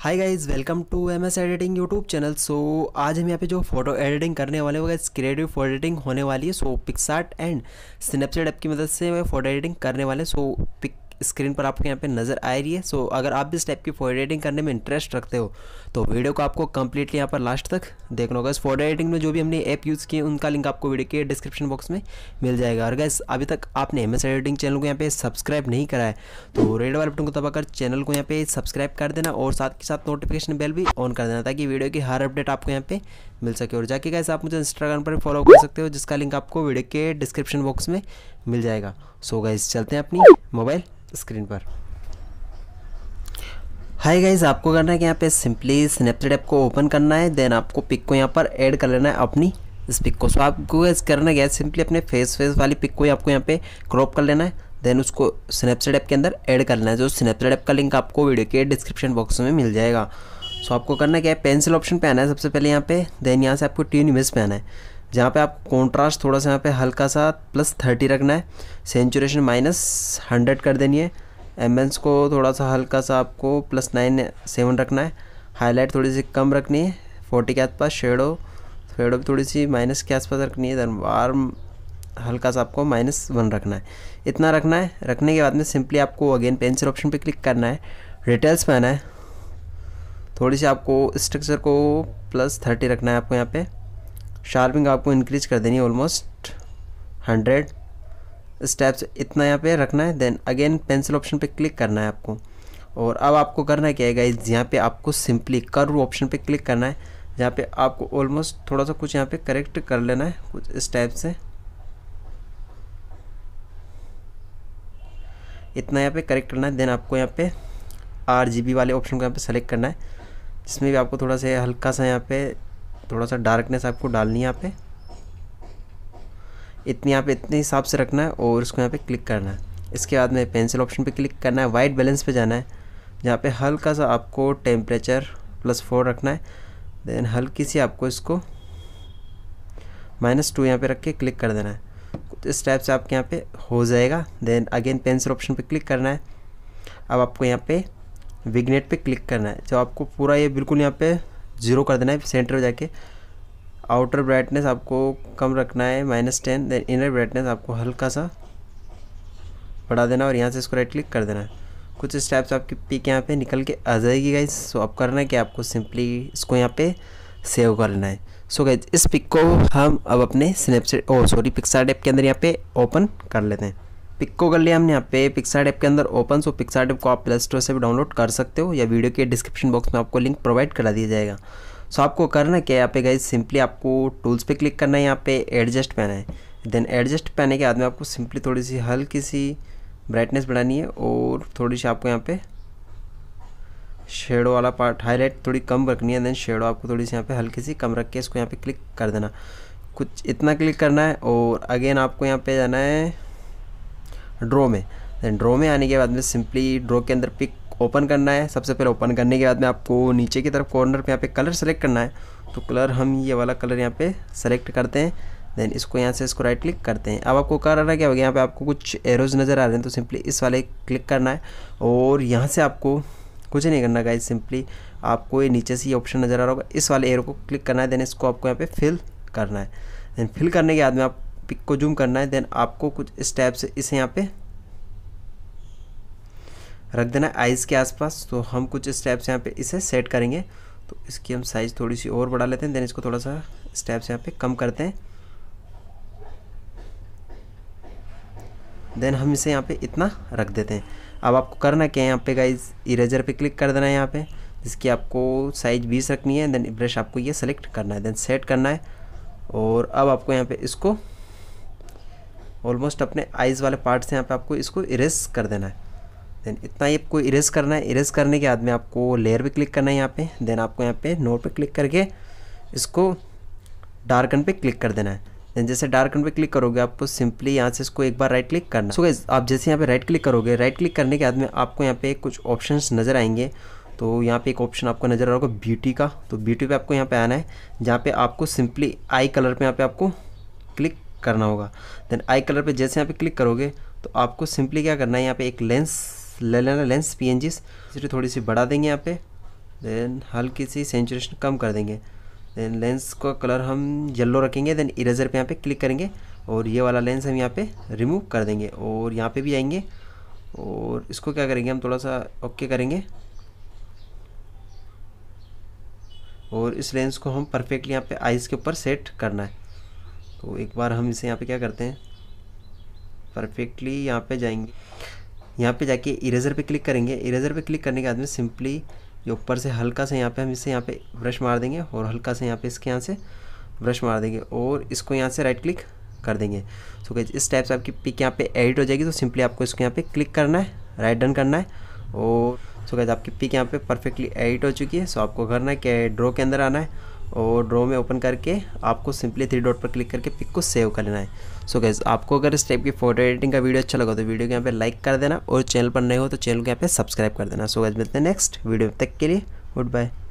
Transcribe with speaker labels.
Speaker 1: hi guys welcome to M S editing YouTube channel so आज हम यहाँ पे जो फोटो एडिटिंग करने वाले होगा इस क्रिएटिव फोटो एडिटिंग होने वाली है so PicsArt and Snapchat app की मदद से फोटो एडिटिंग करने वाले सो पिक स्क्रीन पर आपको यहाँ पे नज़र आ रही है सो अगर आप भी इस टाइप की फॉरवर्डिंग करने में इंटरेस्ट रखते हो तो वीडियो को आपको कंप्लीटली यहाँ पर लास्ट तक देखना होगा इस फॉरवर्डिंग में जो भी हमने ऐप यूज़ किए उनका लिंक आपको वीडियो के डिस्क्रिप्शन बॉक्स में मिल जाएगा और गैस अभी तक आपने एम एस एडिटिंग चैनल को यहाँ पे सब्सक्राइब नहीं कराया तो रेड वाले बटन को दबाकर चैनल को यहाँ पे सब्सक्राइब कर देना और साथ के साथ नोटिफिकेशन बेल भी ऑन कर देना ताकि वीडियो की हर अपडेट आपको यहाँ पर मिल सके और जाके गैस आप मुझे इंस्टाग्राम पर फॉलो कर सकते हो जिसका लिंक आपको वीडियो के डिस्क्रिप्शन बॉक्स में मिल जाएगा सो so गाइज चलते हैं अपनी मोबाइल स्क्रीन पर हाय गाइज आपको करना है कि यहाँ पे सिंपली स्नैपचैट ऐप को ओपन करना है देन आपको पिक को यहाँ पर ऐड कर लेना है अपनी इस पिक को सो आपको गाइज करना है सिंपली अपने फेस फेस वाली पिक को ही आपको यहाँ पे क्रॉप कर लेना है देन उसको स्नैपचैट ऐप के अंदर ऐड करना है जो स्नैपचैट ऐप का लिंक आपको वीडियो के डिस्क्रिप्शन बॉक्स में मिल जाएगा सो आपको करना क्या है पेंसिल ऑप्शन पे आना है सबसे पहले यहाँ पे देन यहाँ से आपको ट्यून इमेज पे आना है जहाँ पे आप कॉन्ट्रास्ट थोड़ा सा यहाँ पे हल्का सा प्लस थर्टी रखना है सेंचुरेशन माइनस हंड्रेड कर देनी है एमबेंस को थोड़ा सा हल्का सा आपको प्लस नाइन सेवन रखना है हाईलाइट थोड़ी सी कम रखनी है फोर्टी के आसपास शेडो शेडो भी थोड़ी सी माइनस के आसपास रखनी है दरबार वार्म हल्का सा आपको माइनस वन रखना है इतना रखना है रखने के बाद में सिंपली आपको अगेन पेंसिल ऑप्शन पे क्लिक करना है डिटेल्स में आना है थोड़ी सी आपको स्ट्रक्चर को प्लस थर्टी रखना है आपको यहाँ पे शार्पिंग आपको इंक्रीज कर देनी है ऑलमोस्ट हंड्रेड स्टेप्स इतना यहाँ पे रखना है देन अगेन पेंसिल ऑप्शन पे क्लिक करना है आपको और अब आपको करना है क्या है गाइज यहाँ पे आपको सिंपली कर्व ऑप्शन पे क्लिक करना है जहाँ पे आपको ऑलमोस्ट थोड़ा सा कुछ यहाँ पे करेक्ट कर लेना है कुछ इस टाइप से इतना यहाँ पे करेक्ट करना है देन आपको यहाँ पे आर वाले ऑप्शन को यहाँ पे सेलेक्ट करना है इसमें भी आपको थोड़ा सा हल्का सा यहाँ पे थोड़ा सा डार्कनेस आपको डालनी है यहाँ पे इतनी यहाँ पे इतने हिसाब से रखना है और उसको यहाँ पे क्लिक करना है इसके बाद में पेंसिल ऑप्शन पे क्लिक करना है वाइट बैलेंस पे जाना है जहाँ पे हल्का सा आपको टेम्परेचर प्लस फोर रखना है देन हल्की सी आपको इसको माइनस टू यहाँ पर रख के क्लिक कर देना है तो इस टाइप से आपके यहाँ पे हो जाएगा देन अगेन पेंसिल ऑप्शन पर क्लिक करना है अब आपको यहाँ पर विगनेट पे क्लिक करना है जब आपको पूरा ये बिल्कुल यहाँ पे ज़ीरो कर देना है सेंटर में जाके आउटर ब्राइटनेस आपको कम रखना है minus ten then inner brightness आपको हल्का सा बढ़ा देना और यहाँ से इसको राइट क्लिक कर देना है कुछ स्टेप्स आपकी पिक यहाँ पे निकल के आ जाएगी गाइज सो आप करना है कि आपको सिंपली इसको यहाँ पे सेव कर लेना है सो so गाइज इस पिक को हम अब अपने Snapchat oh sorry PicsArt app के अंदर यहाँ पे ओपन कर लेते हैं को कर लिया हमने यहाँ पे पिक्साइड ऐप के अंदर ओपन सो पिक्साइड ऐप को आप प्ले स्टोर से भी डाउनलोड कर सकते हो या वीडियो के डिस्क्रिप्शन बॉक्स में आपको लिंक प्रोवाइड करा दिया जाएगा सो आपको करना क्या यहाँ पे गाइज सिंपली आपको टूल्स पे क्लिक करना है यहाँ पे एडजस्ट पहना है देन एडजस्ट पहने के बाद में आपको सिंपली थोड़ी सी हल्की सी ब्राइटनेस बढ़ानी है और थोड़ी सी आपको यहाँ पे शेडो वाला पार्ट हाईलाइट थोड़ी कम रखनी है देन शेडो आपको थोड़ी सी यहाँ पे हल्की सी कम रख के इसको यहाँ पे क्लिक कर देना कुछ इतना क्लिक करना है और अगेन आपको यहाँ पे जाना है ड्रो में दैन ड्रो में आने के बाद में सिंपली ड्रो के अंदर पिक ओपन करना है सबसे पहले ओपन करने के बाद में आपको नीचे की तरफ कॉर्नर पे यहाँ पे कलर सेलेक्ट करना है तो कलर हम ये वाला कलर यहाँ पे सेलेक्ट करते हैं देन इसको यहाँ से इसको राइट क्लिक करते हैं अब आपको कर रहा है क्या होगा यहाँ पे आपको कुछ एरोज नज़र आ रहे हैं तो सिंपली इस वाले क्लिक करना है और यहाँ से आपको कुछ नहीं करना गाइज सिंपली आपको ये नीचे से ये ऑप्शन नज़र आ रहा होगा इस वाले एरो को क्लिक करना है देन इसको आपको यहाँ पे फिल करना है देन फिल करने के बाद में आप पिक को जूम करना है देन आपको कुछ स्टेप से इसे यहाँ पे रख देना है आइज़ के आसपास तो हम कुछ स्टेप्स यहाँ पे इसे सेट करेंगे तो इसकी हम साइज़ थोड़ी सी और बढ़ा लेते हैं देन इसको थोड़ा सा स्टेप्स यहाँ पे कम करते हैं देन हम इसे यहाँ पे इतना रख देते हैं अब आपको करना क्या है यहाँ पे गाइज इरेजर पे क्लिक कर देना है यहाँ पे जिसकी आपको साइज बीस रखनी है देन ब्रश आपको ये सेलेक्ट करना है देन सेट करना है और अब आपको यहाँ पे इसको ऑलमोस्ट अपने आइज़ वाले पार्ट से यहाँ पे आपको इसको इरेस कर देना है देन इतना ही आपको इरेस करना है इरेस करने के बाद में आपको लेयर पे क्लिक करना है यहाँ पे देन आपको यहाँ पे नोट पे क्लिक करके इसको डार्कन पे क्लिक कर देना है देन जैसे डार्कन पे क्लिक करोगे आपको सिंपली यहाँ से इसको एक बार राइट क्लिक करना सो so आप जैसे यहाँ पे राइट क्लिक करोगे राइट क्लिक करने के बाद में आपको यहाँ पे कुछ ऑप्शन नज़र आएंगे तो यहाँ पे एक ऑप्शन आपको नज़र आ रहा होगा ब्यूटी का तो ब्यूटी पे आपको यहाँ पे आना है जहाँ पे आपको सिंपली आई कलर पे यहाँ पे आपको क्लिक करना होगा देन आई कलर पे जैसे यहाँ पे क्लिक करोगे तो आपको सिंपली क्या करना है यहाँ पे एक लेंस ले लेना लेंस पी एन थोड़ी सी बढ़ा देंगे यहाँ पे देन हल्की सी सेंचुरेशन कम कर देंगे देन लेंस का कलर हम येलो रखेंगे देन इरेजर पे यहाँ पे क्लिक करेंगे और ये वाला लेंस हम यहाँ पे रिमूव कर देंगे और यहाँ पे भी आएंगे और इसको क्या करेंगे हम थोड़ा सा ओके करेंगे और इस लेंस को हम परफेक्टली यहाँ पे आइज़ के ऊपर सेट करना है तो एक बार हम इसे यहाँ पे क्या करते हैं परफेक्टली यहाँ पे जाएंगे यहाँ पे जाके इरेजर पे क्लिक करेंगे इरेजर पे क्लिक करने के बाद में सिंपली ये ऊपर से हल्का से यहाँ पे हम इसे यहाँ पे ब्रश मार देंगे और हल्का से यहाँ पे इसके यहाँ से ब्रश मार देंगे और इसको यहाँ से राइट क्लिक कर देंगे सो क्या इस टाइप से आपकी पिक यहाँ पे एडिट हो जाएगी तो सिंपली आपको इसको यहाँ पे क्लिक करना है राइट डन करना है और सो so, आपकी पिक यहाँ पे परफेक्टली एडिट हो चुकी है सो आपको करना है कि ड्रॉ के अंदर आना है और ड्रो में ओपन करके आपको सिंपली थ्री डॉट पर क्लिक करके पिक को सेव कर लेना है सो so गैस आपको अगर इस टाइप की फोटो एडिटिंग का वीडियो अच्छा लगा तो वीडियो के यहाँ पे लाइक कर देना और चैनल पर नए हो तो चैनल के यहाँ पे सब्सक्राइब कर देना सो so गैस मिलते हैं नेक्स्ट वीडियो तक के लिए गुड बाय